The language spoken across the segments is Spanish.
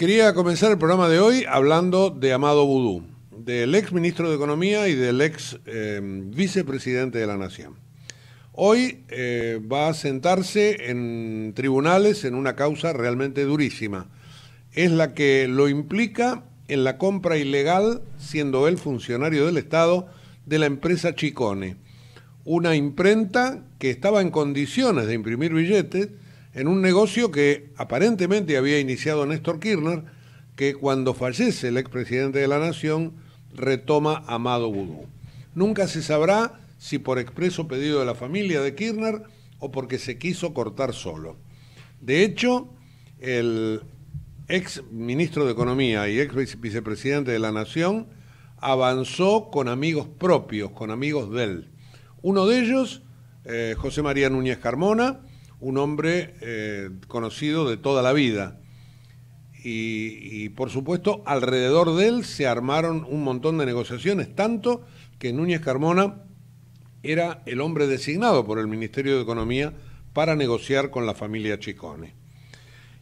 Quería comenzar el programa de hoy hablando de Amado Boudou, del ex ministro de Economía y del ex em, vicepresidente de la Nación. Hoy eh, va a sentarse en tribunales en una causa realmente durísima. Es la que lo implica en la compra ilegal, siendo él funcionario del Estado, de la empresa Chicone, una imprenta que estaba en condiciones de imprimir billetes en un negocio que aparentemente había iniciado Néstor Kirchner, que cuando fallece el expresidente de la Nación retoma Amado Vudú. Nunca se sabrá si por expreso pedido de la familia de Kirchner o porque se quiso cortar solo. De hecho, el ex ministro de Economía y ex vicepresidente de la Nación avanzó con amigos propios, con amigos de él. Uno de ellos, eh, José María Núñez Carmona, un hombre eh, conocido de toda la vida. Y, por supuesto alrededor de él se armaron un montón de negociaciones, tanto que Núñez Carmona era el hombre designado por el Ministerio de Economía para negociar con la familia Chicone.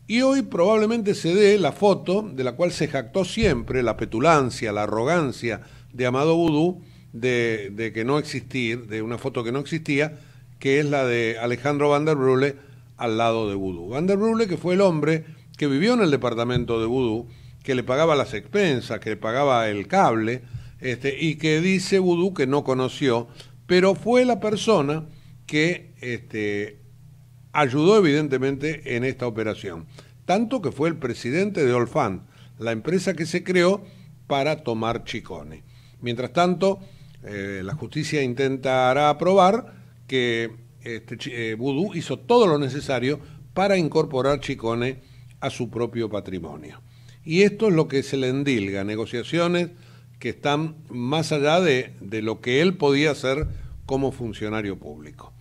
Y hoy probablemente se dé la foto de la cual se jactó siempre la petulancia, la arrogancia de Amado Vudú de, de que no existir, de una foto que no existía, que es la de Alejandro Van der Brule al lado de Vudú. Van der Brule, que fue el hombre que vivió en el departamento de Vudú, que le pagaba las expensas, que le pagaba el cable, este, y que dice Vudú que no conoció, pero fue la persona que este, ayudó evidentemente en esta operación. Tanto que fue el presidente de Olfan, la empresa que se creó para tomar Chicone. Mientras tanto, eh, la justicia intentará aprobar que este, eh, hizo todo lo necesario para incorporar Chicone a su propio patrimonio. Y esto es lo que se le endilga, negociaciones que están más allá de, lo que él podía hacer como funcionario público.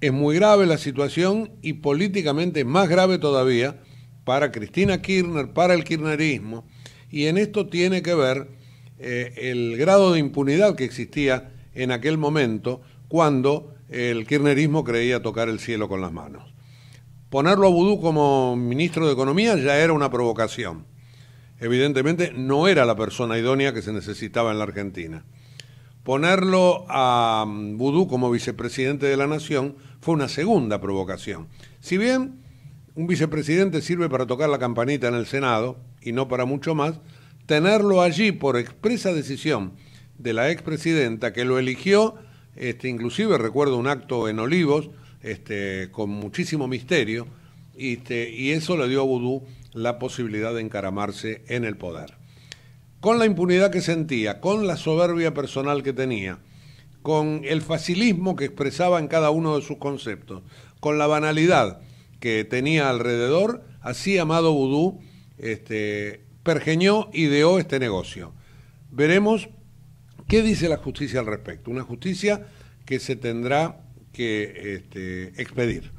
Es muy grave la situación y políticamente más grave todavía para Cristina Kirchner, para el kirchnerismo, y en esto tiene que ver eh, el grado de impunidad que existía en aquel momento cuando el kirchnerismo creía tocar el cielo con las manos. Ponerlo a Budú como ministro de Economía ya era una provocación. Evidentemente no era la persona idónea que se necesitaba en la Argentina. Ponerlo a mm, Vudú como vicepresidente de la Nación fue una segunda provocación. Si bien un vicepresidente sirve para tocar la campanita en el Senado y no para mucho más, tenerlo allí por expresa decisión de la expresidenta que lo eligió este, inclusive recuerdo un acto en Olivos este, con muchísimo misterio este, y, eso le dio a Vudú la posibilidad de encaramarse en el poder. Con la impunidad que sentía, con la soberbia personal que tenía, con el facilismo que expresaba en cada uno de sus conceptos, con la banalidad que tenía alrededor, así amado Vudú este, pergeñó, ideó este negocio. Veremos ¿Qué dice la justicia al respecto? Una justicia que se tendrá que este, expedir.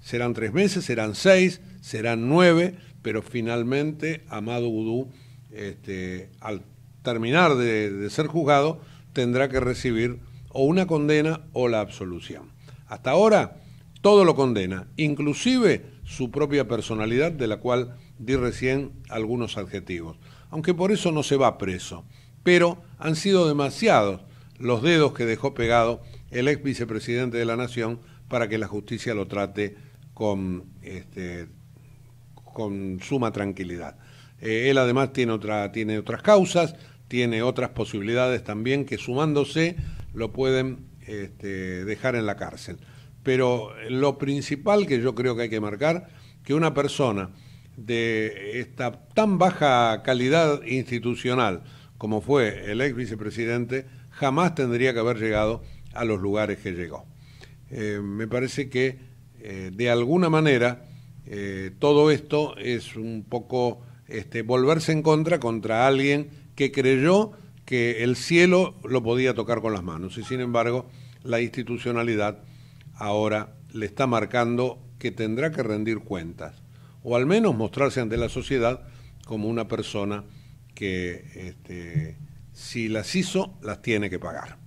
Serán tres meses, serán seis, serán nueve, pero finalmente Amado Gudú, este, al terminar de ser juzgado, tendrá que recibir o una condena o la absolución. Hasta ahora todo lo condena, inclusive su propia personalidad, de la cual di recién algunos adjetivos. Aunque por eso no se va preso, pero han sido demasiados los dedos que dejó pegado el ex vicepresidente de la Nación para que la justicia lo trate con, este, suma tranquilidad. Eh, él además tiene, otras causas, tiene otras posibilidades también que sumándose lo pueden este, dejar en la cárcel. Pero lo principal que yo creo que hay que marcar, que una persona de esta tan baja calidad institucional, como fue el ex vicepresidente, jamás tendría que haber llegado a los lugares que llegó. Eh, me parece que eh, de alguna manera eh, todo esto es un poco este, volverse en contra contra alguien que creyó que el cielo lo podía tocar con las manos y sin embargo la institucionalidad ahora le está marcando que tendrá que rendir cuentas o al menos mostrarse ante la sociedad como una persona que este, si las hizo, las tiene que pagar.